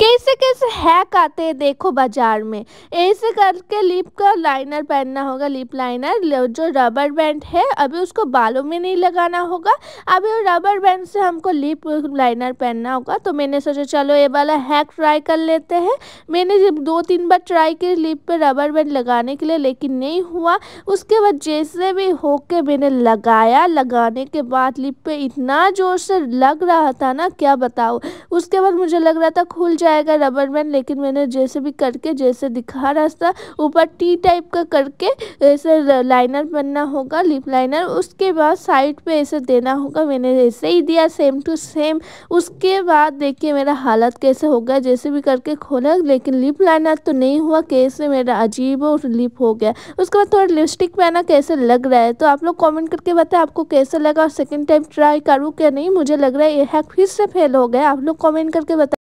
कैसे कैसे हैक आते हैं देखो बाजार में ऐसे करके लिप का लाइनर पहनना होगा लिप लाइनर जो रबर बैंड है अभी उसको बालों में नहीं लगाना होगा अभी वो रबर बैंड से हमको लिप लाइनर पहनना होगा तो मैंने सोचा चलो ये वाला हैक ट्राई कर लेते हैं मैंने जब दो तीन बार ट्राई की लिप पर रबर बैंड लगाने के लिए लेकिन नहीं हुआ उसके बाद जैसे भी होके मैंने लगाया लगाने के बाद लिप पे इतना ज़ोर से लग रहा था ना क्या बताओ उसके बाद मुझे लग रहा था खुल जाएगा रबर बैंड लेकिन मैंने जैसे भी करके जैसे दिखा रास्ता ऊपर टी टाइप का करके ऐसे लाइनर बनना होगा लिप लाइनर उसके बाद साइड पे ऐसे देना होगा मैंने ऐसे ही दिया सेम टू सेम उसके बाद देखिए मेरा हालत कैसे हो गया जैसे भी करके खोला लेकिन लिप लाइनर तो नहीं हुआ कैसे मेरा अजीब और लिप हो गया उसके बाद थोड़ा लिपस्टिक पहना कैसे लग रहा है तो आप लोग कॉमेंट करके बताए आपको कैसा लगा और सेकेंड टाइम ट्राई करूँ क्या नहीं मुझे लग रहा है ये हैक फिर से फेल हो गया आप लोग कॉमेंट करके बताए